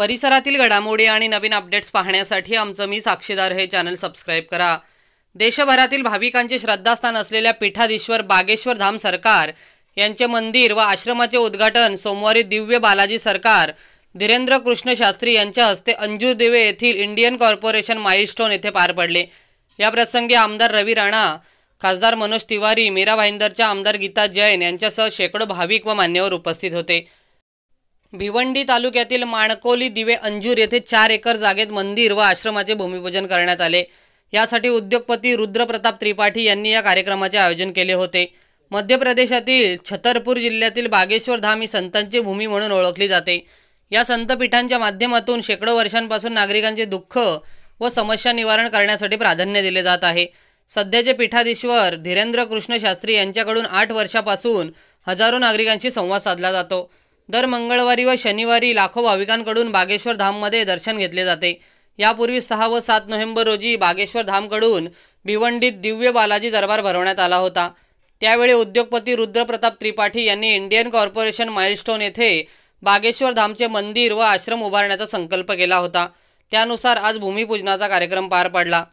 परिसरातील घडामोडी आणि नवीन अपडेट्स पाहण्यासाठी आमचं मी साक्षीदार हे चॅनल सबस्क्राईब करा देशभरातील भाविकांचे श्रद्धास्थान असलेल्या पीठाधीश्वर बागेश्वर धाम सरकार यांचे मंदिर व आश्रमाचे उद्घाटन सोमवारी दिव्य बालाजी सरकार धीरेंद्र कृष्ण शास्त्री यांच्या हस्ते अंजू दिवे येथील इंडियन कॉर्पोरेशन माईलस्टोन येथे पार पडले याप्रसंगी आमदार रवी राणा खासदार मनोज तिवारी मीरा भाईंदरच्या आमदार गीता जैन यांच्यासह शेकडो भाविक व मान्यवर उपस्थित होते भिवंडी तालुक्यातील माणकोली दिवे अंजूर येथे चार एकर जागेत मंदिर व आश्रमाचे भूमिपूजन करण्यात आले यासाठी उद्योगपती रुद्रप्रताप त्रिपाठी यांनी या कार्यक्रमाचे आयोजन केले होते मध्य प्रदेशातील छतरपूर जिल्ह्यातील बागेश्वर धाम ही संतांची भूमी म्हणून ओळखली जाते या संतपीठांच्या माध्यमातून शेकडो वर्षांपासून नागरिकांचे दुःख व समस्या निवारण करण्यासाठी प्राधान्य दिले जात आहे सध्याचे पीठाधीश्वर धीरेंद्र कृष्ण शास्त्री यांच्याकडून आठ वर्षापासून हजारो नागरिकांशी संवाद साधला जातो दर मंगळवारी व शनिवारी लाखो भाविकांकडून बागेश्वर धाममध्ये दर्शन घेतले जाते यापूर्वी सहा व सात नोव्हेंबर रोजी बागेश्वर धामकडून भिवंडीत दिव्य बालाजी दरबार भरवण्यात आला होता त्यावेळी उद्योगपती रुद्रप्रताप त्रिपाठी यांनी इंडियन कॉर्पोरेशन माइलस्टोन येथे बागेश्वर धामचे मंदिर व आश्रम उभारण्याचा संकल्प केला होता त्यानुसार आज भूमिपूजनाचा कार्यक्रम पार पडला